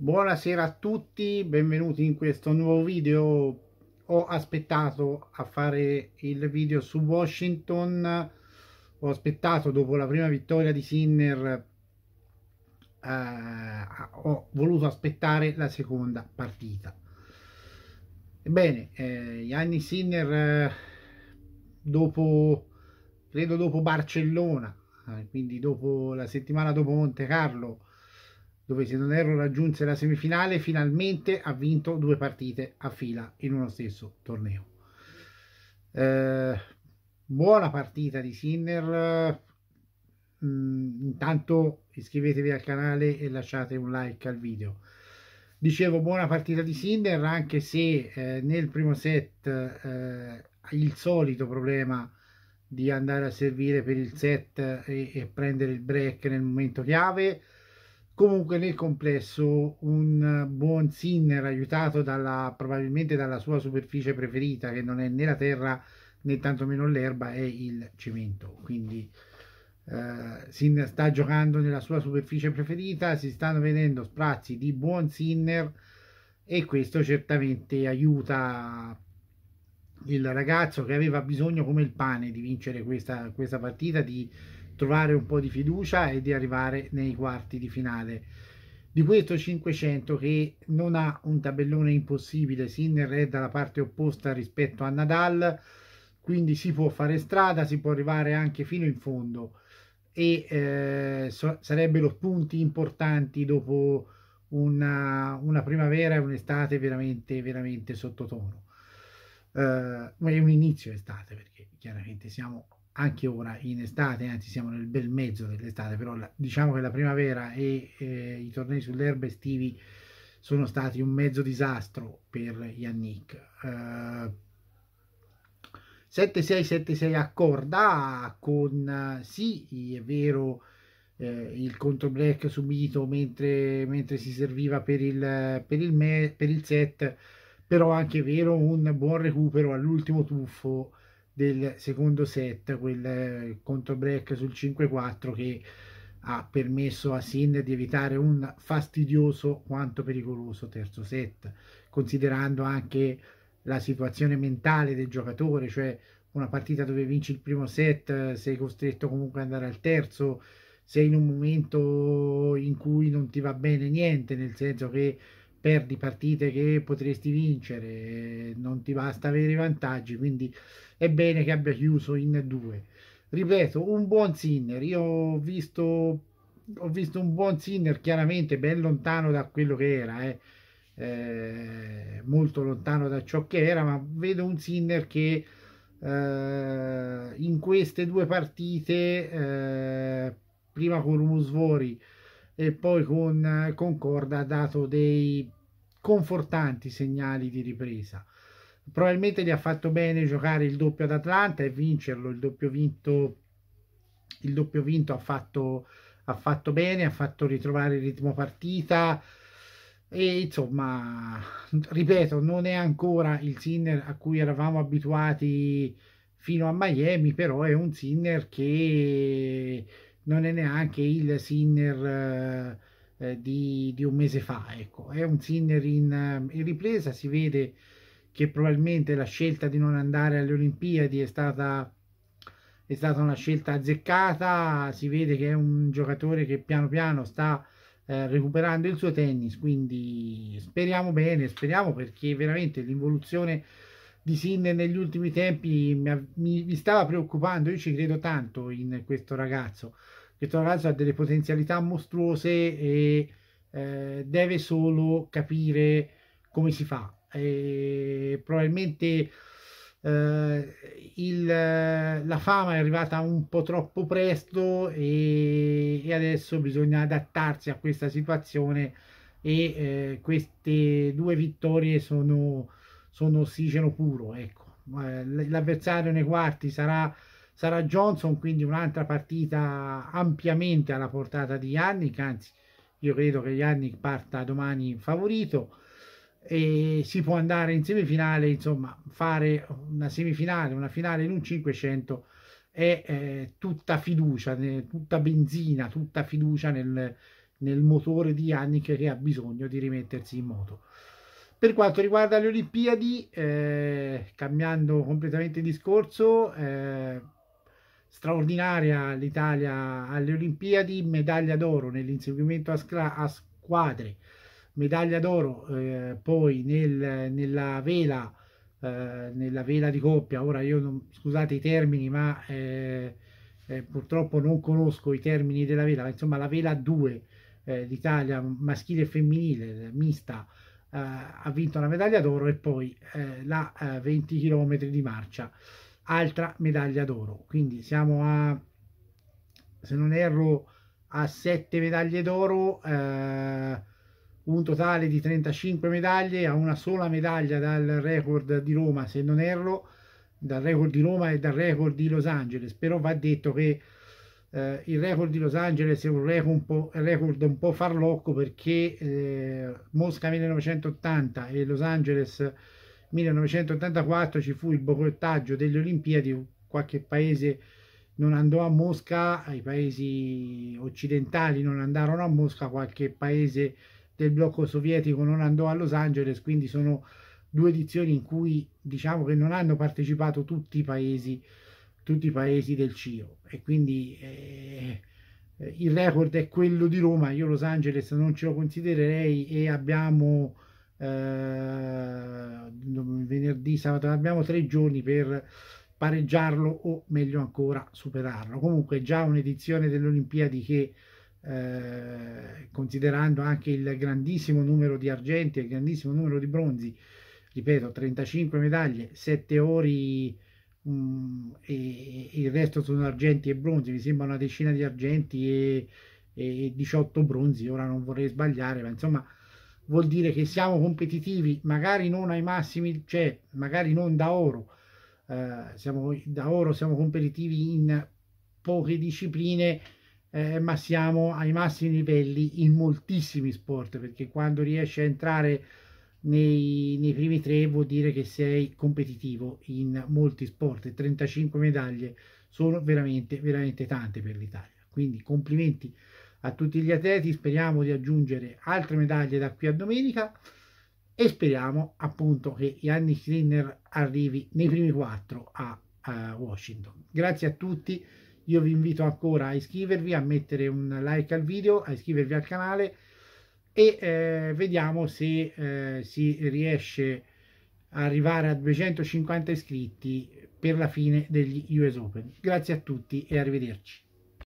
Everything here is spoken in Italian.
Buonasera a tutti, benvenuti in questo nuovo video. Ho aspettato a fare il video su Washington, ho aspettato dopo la prima vittoria di Sinner, eh, ho voluto aspettare la seconda partita. Ebbene, eh, Gianni Sinner eh, dopo, credo dopo Barcellona, eh, quindi dopo la settimana dopo Monte Carlo, dove se non erro raggiunse la semifinale, finalmente ha vinto due partite a fila in uno stesso torneo. Eh, buona partita di Sinner. Mm, intanto iscrivetevi al canale e lasciate un like al video. Dicevo, buona partita di Sinner, anche se eh, nel primo set eh, il solito problema di andare a servire per il set e, e prendere il break nel momento chiave comunque nel complesso un buon Sinner aiutato dalla, probabilmente dalla sua superficie preferita che non è né la terra né tantomeno l'erba è il cemento quindi eh, Sinner sta giocando nella sua superficie preferita si stanno vedendo sprazzi di buon Sinner e questo certamente aiuta il ragazzo che aveva bisogno come il pane di vincere questa, questa partita di trovare un po' di fiducia e di arrivare nei quarti di finale. Di questo 500 che non ha un tabellone impossibile, Sinner è dalla parte opposta rispetto a Nadal, quindi si può fare strada, si può arrivare anche fino in fondo e eh, so, sarebbero punti importanti dopo una, una primavera e un'estate veramente, veramente sottotono. Eh, è un inizio estate perché chiaramente siamo anche ora in estate, anzi siamo nel bel mezzo dell'estate, però la, diciamo che la primavera e eh, i tornei sull'erba estivi sono stati un mezzo disastro per Yannick. Uh, eh, 7676 accorda con sì, è vero eh, il controbreak subito mentre, mentre, si serviva per il, per, il me, per il set, però anche vero un buon recupero all'ultimo tuffo del secondo set, quel eh, break sul 5-4 che ha permesso a Sin di evitare un fastidioso quanto pericoloso terzo set, considerando anche la situazione mentale del giocatore, cioè una partita dove vinci il primo set, sei costretto comunque ad andare al terzo, sei in un momento in cui non ti va bene niente, nel senso che perdi partite che potresti vincere, eh, non ti basta avere i vantaggi, quindi è bene che abbia chiuso in due. Ripeto, un buon Sinner, io ho visto, ho visto un buon Sinner chiaramente ben lontano da quello che era, eh. Eh, molto lontano da ciò che era, ma vedo un Sinner che eh, in queste due partite, eh, prima con Rumusvori, e poi con eh, Concorda ha dato dei confortanti segnali di ripresa. Probabilmente gli ha fatto bene giocare il doppio ad Atlanta e vincerlo, il doppio vinto, il doppio vinto ha, fatto, ha fatto bene, ha fatto ritrovare il ritmo partita e insomma, ripeto, non è ancora il Sinner a cui eravamo abituati fino a Miami, però è un Sinner che non è neanche il Sinner eh, eh, di, di, un mese fa, ecco, è un Sinner in, eh, in, ripresa, si vede che probabilmente la scelta di non andare alle Olimpiadi è stata, è stata una scelta azzeccata, si vede che è un giocatore che piano piano sta eh, recuperando il suo tennis, quindi speriamo bene, speriamo perché veramente l'involuzione di Sinner negli ultimi tempi mi, mi, mi stava preoccupando, io ci credo tanto in questo ragazzo che tra l'altro ha delle potenzialità mostruose e eh, deve solo capire come si fa. E probabilmente eh, il, la fama è arrivata un po' troppo presto e, e adesso bisogna adattarsi a questa situazione e eh, queste due vittorie sono, sono ossigeno puro. Ecco. Eh, l'avversario nei quarti sarà Sarà Johnson quindi un'altra partita ampiamente alla portata di Yannick, anzi io credo che Yannick parta domani favorito e si può andare in semifinale, insomma fare una semifinale, una finale in un 500 è eh, tutta fiducia, tutta benzina, tutta fiducia nel, nel motore di Yannick che ha bisogno di rimettersi in moto. Per quanto riguarda le Olimpiadi, eh, cambiando completamente discorso, eh, straordinaria l'Italia alle Olimpiadi, medaglia d'oro nell'inseguimento a, scla- a squadre, medaglia d'oro eh, poi nel, nella vela eh, nella vela di coppia ora io non, scusate i termini ma eh, eh purtroppo non conosco i termini della vela ma insomma la vela 2 d'Italia eh, maschile e femminile mista eh, ha vinto una medaglia d'oro e poi la 20 km di marcia altra medaglia d'oro quindi siamo a se non erro a 7 medaglie d'oro eh, un totale di 35 medaglie a una sola medaglia dal record di Roma se non erro dal record di Roma e dal record di Los Angeles però va detto che eh, il record di Los Angeles è un record un po', record un po farlocco perché eh, Mosca 1980 e Los Angeles 1984 ci fu il boicottaggio delle Olimpiadi, qualche paese non andò a Mosca, i paesi occidentali non andarono a Mosca, qualche paese del blocco sovietico non andò a Los Angeles, quindi sono due edizioni in cui diciamo che non hanno partecipato tutti i paesi, tutti i paesi del CIO e quindi eh, il record è quello di Roma, io Los Angeles non ce lo considererei e abbiamo eh, venerdì, sabato, abbiamo tre giorni per pareggiarlo o meglio ancora superarlo. Comunque già un'edizione delle Olimpiadi che eh, considerando anche il grandissimo numero di argenti e il grandissimo numero di bronzi, ripeto 35 medaglie, 7 ori mh, mm, e, e, il resto sono argenti e bronzi, mi sembra una decina di argenti e, e 18 bronzi, ora non vorrei sbagliare, ma insomma vuol dire che siamo competitivi, magari non ai massimi, cioè magari non da oro, eh, siamo, da oro siamo competitivi in poche discipline, eh, ma siamo ai massimi livelli in moltissimi sport, perché quando riesci a entrare nei, nei primi tre vuol dire che sei competitivo in molti sport 35 medaglie sono veramente, veramente tante per l'Italia. Quindi complimenti a tutti gli atleti, speriamo di aggiungere altre medaglie da qui a domenica e speriamo appunto che Yannick Sinner arrivi nei primi quattro a, a Washington. Grazie a tutti, io vi invito ancora a iscrivervi, a mettere un like al video, a iscrivervi al canale e eh, vediamo se eh, si riesce a arrivare a 250 iscritti per la fine degli US Open. Grazie a tutti e arrivederci.